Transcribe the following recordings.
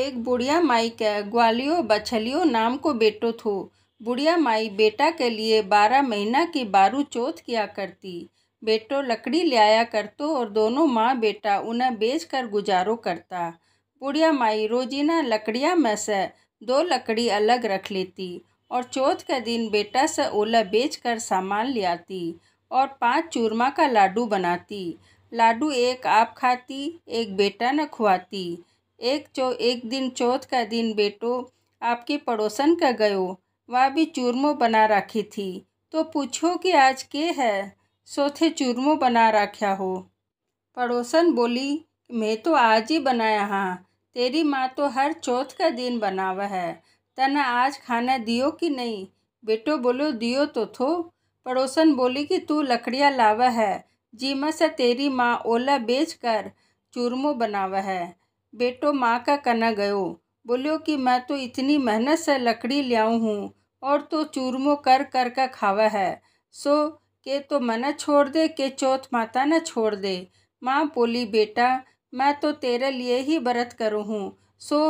एक बुढ़िया माई का ग्वालियो बछलियो नाम को बेटो थो बुढ़िया माई बेटा के लिए बारह महीना की बारू चौथ किया करती बेटो लकड़ी ले आया करतो और दोनों माँ बेटा उन्हें बेच कर गुजारो करता बुढ़िया माई रोजीना लकड़िया में से दो लकड़ी अलग रख लेती और चौथ के दिन बेटा से ओला बेच कर सामान ले आती और पांच चूरमा का लाडू बनाती लाडू एक आप खाती एक बेटा न खुआती एक चो एक दिन चौथ का दिन बेटो आपके पड़ोसन का गयो वह भी चूरमो बना रखी थी तो पूछो कि आज के है सोथे चूरमो बना रखा हो पड़ोसन बोली मैं तो आज ही बनाया हाँ तेरी माँ तो हर चौथ का दिन बनावा है तना आज खाना दियो कि नहीं बेटो बोलो दियो तो थो पड़ोसन बोली कि तू लकड़ियाँ लावा है जीमा से तेरी माँ ओला बेच कर चूरमो बनावा है बेटो माँ का कना गयो बोलियो कि मैं तो इतनी मेहनत से लकड़ी लियाऊँ हूँ और तो चूरमो कर कर का खावा है सो के तो मना छोड़ दे के चौथ माता न छोड़ दे माँ बोली बेटा मैं तो तेरे लिए ही व्रत करूँ हूँ सो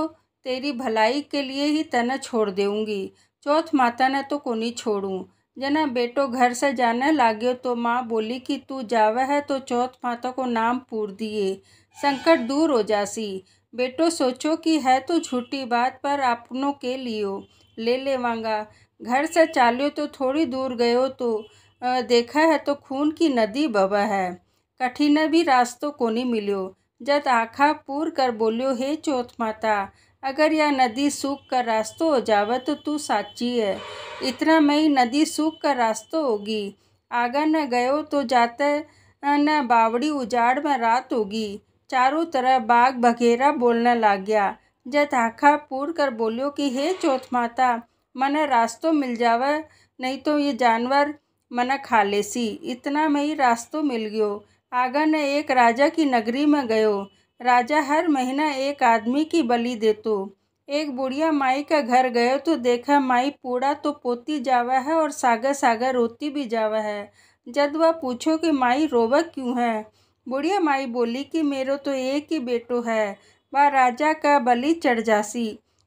तेरी भलाई के लिए ही तना छोड़ देऊँगी चौथ माता ने तो को नहीं छोड़ूँ जना बेटो घर से जाने लागे तो माँ बोली कि तू जावे है तो चौथ माता को नाम पूर दिए संकट दूर हो जासी बेटो सोचो कि है तो झूठी बात पर अपनों के लियो ले लेवांगा घर से चालो तो थोड़ी दूर गयो तो देखा है तो खून की नदी बबा है कठिन भी रास्तों को नहीं मिलो जद आखा पूर कर बोलियो हे चौथ माता अगर यह नदी सूख कर रास्तों हो जावे तो तू साची है इतना में ही नदी सूख कर रास्तों होगी आगा न गयो तो जाते न बावड़ी उजाड़ में रात होगी चारों तरफ बाग बघेरा बोलने लग गया जताखा पूर कर बोलियो कि हे चौथ माता मने रास्तो मिल जावे नहीं तो ये जानवर मना खा लेसी इतना में ही रास्तो मिल गयो आगा न एक राजा की नगरी में गयो राजा हर महीना एक आदमी की बलि दे तो एक बुढ़िया माई का घर गयो तो देखा माई पूड़ा तो पोती जावा है और सागर सागर रोती भी जावा है जब वह पूछो कि माई रोवा क्यों है बुढ़िया माई बोली कि मेरो तो एक ही बेटो है वह राजा का बलि चढ़ जासी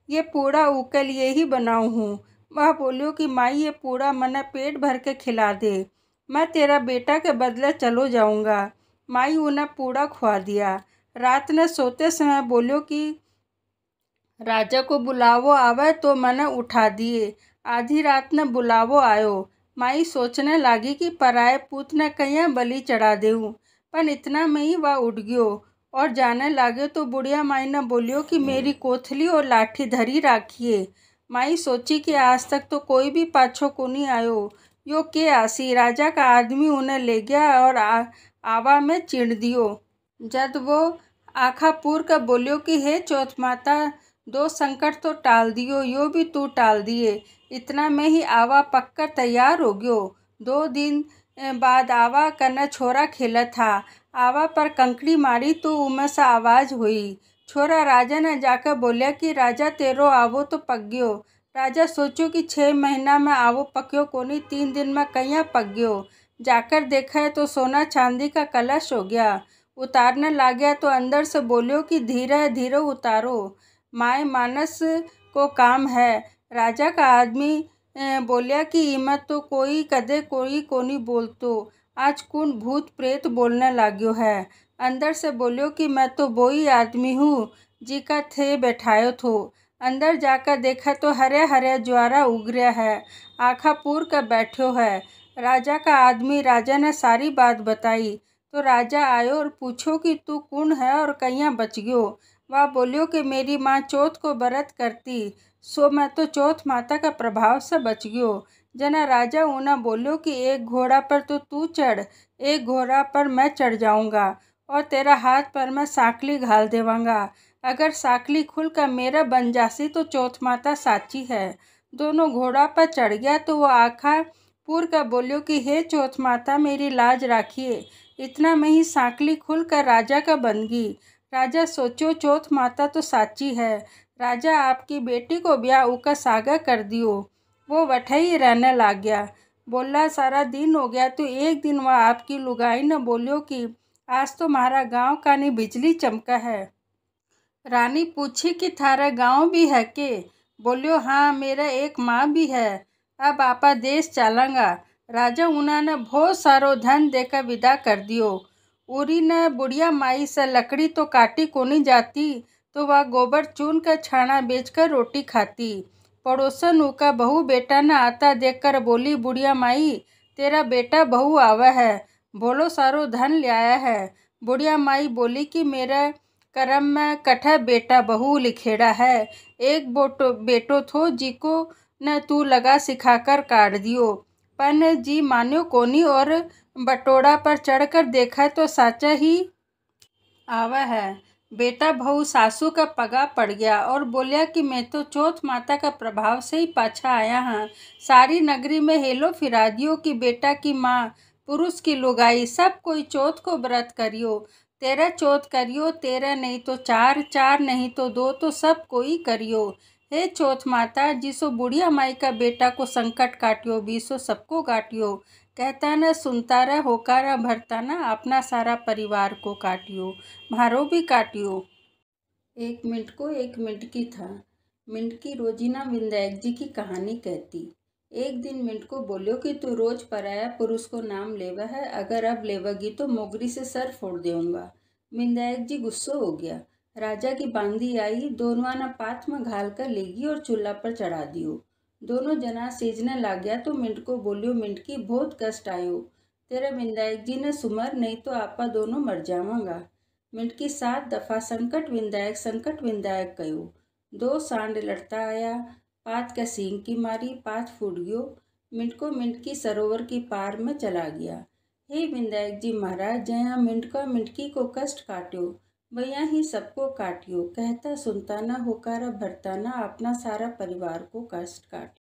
ये पूड़ा उकल ये ही बनाऊ हूँ वह बोलो कि माई ये पूड़ा मना पेट भर के खिला दे मैं तेरा बेटा के बदले चलो जाऊँगा माई उन्हें पूड़ा खुआ दिया रात ने सोते समय बोलो कि राजा को बुलावो आवे तो मैंने उठा दिए आधी रात ने बुलावो आयो माई सोचने लगी कि पराए पूत ने कहीं बलि चढ़ा देऊँ पर इतना में ही वह उठ गयो और जाने लगे तो बुढ़िया माई ने बोलियो कि मेरी कोथली और लाठी धरी राखिए माई सोची कि आज तक तो कोई भी पाछो को नहीं आयो यो के आसी राजा का आदमी उन्हें ले गया और आ, आवा में चिड़ दियो जब वो आखापुर का बोलियो कि हे चौथ माता दो संकट तो टाल दियो यो भी तू टाल दिए इतना में ही आवा पककर तैयार हो गयो दो दिन बाद आवा करना छोरा खेला था आवा पर कंकड़ी मारी तो उमस आवाज हुई छोरा राजा ने जाकर बोलिया कि राजा तेरो आवो तो पक गयो राजा सोचो कि छः महीना में आवो पक्यो कोनी तीन दिन में कहीं पक गयो जाकर देखा है तो सोना चांदी का कलश हो गया उतारने लाग्या तो अंदर से बोलियो कि धीरे धीरे उतारो माए मानस को काम है राजा का आदमी बोलिया कि इमत तो कोई कदे कोई कोनी बोलतो आज कौन भूत प्रेत बोलने लाग्यो है अंदर से बोलियो कि मैं तो वही आदमी हूँ जी का थे बैठायो थो अंदर जाकर देखा तो हरे हरे ज्वारा उगरिया है आखा पूर का बैठो है राजा का आदमी राजा ने सारी बात बताई तो राजा आयो और पूछो कि तू कौन है और कहीं बच गयो वह बोलियो कि मेरी माँ चौथ को व्रत करती सो मैं तो चौथ माता का प्रभाव से बच गयो जना राजा ऊना बोलियो कि एक घोड़ा पर तो तू चढ़ एक घोड़ा पर मैं चढ़ जाऊँगा और तेरा हाथ पर मैं साकली घाल देवांगा अगर साकली खुल का मेरा बन जासी तो चौथ माता साची है दोनों घोड़ा पर चढ़ गया तो वो आखा पूर का बोलियो कि हे चौथ माता मेरी लाज राखिए इतना में ही सांकली खुलकर राजा का बनगी राजा सोचो चौथ माता तो साची है राजा आपकी बेटी को ब्याह उका सागा कर दियो वो ही रहने लाग गया बोला सारा दिन हो गया तो एक दिन वह आपकी लुगाई न बोलियो कि आज तो हमारा गांव का नहीं बिजली चमका है रानी पूछी कि थारा गांव भी है के बोलियो हाँ मेरा एक माँ भी है अब आपा देश चलांगा राजा उन्होंने बहुत सारो धन देकर विदा कर दियो उरी ने बुढ़िया माई से लकड़ी तो काटी कोनी जाती तो वह गोबर चून कर छाना बेचकर रोटी खाती पड़ोसन उका बहू बेटा ने आता देखकर बोली बुढ़िया माई तेरा बेटा बहू आवा है बोलो सारो धन लियाया है बुढ़िया माई बोली कि मेरा कर्म में कठा बेटा बहू लिखेड़ा है एक बोटो बेटो थो जी को न तू लगा सिखाकर काट दियो पन जी मान्यो कोनी और बटोड़ा पर चढ़कर देखा तो साचा ही आवा है बेटा बहू सासू का पगा पड़ गया और बोलिया कि मैं तो चौथ माता का प्रभाव से ही पाछा आया हाँ सारी नगरी में हेलो फिरादियों की बेटा की माँ पुरुष की लुगाई सब कोई चौथ को व्रत करियो तेरा चौथ करियो तेरा नहीं तो चार चार नहीं तो दो तो सब कोई करियो हे चौथ माता जिसो बुढ़िया माई का बेटा को संकट काटियो बीसो सबको काटियो कहता न सुनता रह होकारा भरता न अपना सारा परिवार को काटियो मारो भी काटियो एक मिनट को एक मिनट की था मिनट की रोजीना विंदायक जी की कहानी कहती एक दिन मिनट को बोलियो कि तू रोज पराया पुरुष को नाम लेवा है अगर अब लेवागी तो मोगरी से सर फोड़ देऊंगा विंदायक जी गुस्सा हो गया राजा की बांदी आई दोनवाना पात में घाल कर लेगी और चूल्हा पर चढ़ा दियो दोनों जना सीजने लाग गया तो मिंट को बोलियो मिंट की बहुत कष्ट आयो तेरा विंदायक जी ने सुमर नहीं तो आपा दोनों मर जावांगा मिंट की सात दफ़ा संकट विंदायक संकट विंदायक कहो दो सांड लड़ता आया पात का सींग की मारी पात फूट गयो मिंट को मिंट की सरोवर की पार में चला गया हे विंदायक जी महाराज जया मिंट का मिंटकी को कष्ट काट्यो मैया ही सबको काटियो कहता सुनता ना होकारा भरता ना अपना सारा परिवार को कष्ट काट